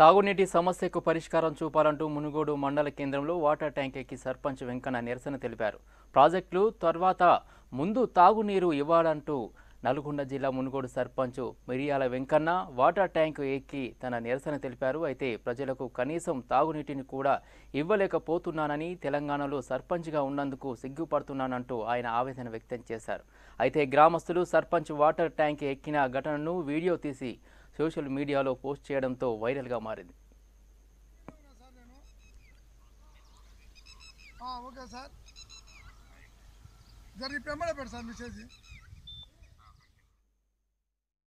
తాగునీటి సమస్యకు పరిష్కారం చూపాలంటూ మునుగోడు మండల కేంద్రంలో వాటర్ ఎక్కి సర్పంచ్ వెంకన్న నిరసన తెలిపారు ప్రాజెక్టులు తర్వాత ముందు తాగునీరు ఇవ్వాలంటూ నల్గొండ జిల్లా మునుగోడు సర్పంచ్ మిరియాల వెంకన్న వాటర్ ట్యాంక్ ఎక్కి తన నిరసన తెలిపారు అయితే ప్రజలకు కనీసం తాగునీటిని కూడా ఇవ్వలేకపోతున్నానని తెలంగాణలో సర్పంచ్గా ఉన్నందుకు సిగ్గుపడుతున్నానంటూ ఆయన ఆవేదన వ్యక్తం చేశారు అయితే గ్రామస్తులు సర్పంచ్ వాటర్ ట్యాంక్ ఎక్కిన ఘటనను వీడియో తీసి సోషల్ మీడియాలో పోస్ట్ చేయడంతో వైరల్గా మారింది ఓకే సార్ పెడతాను మెసేజ్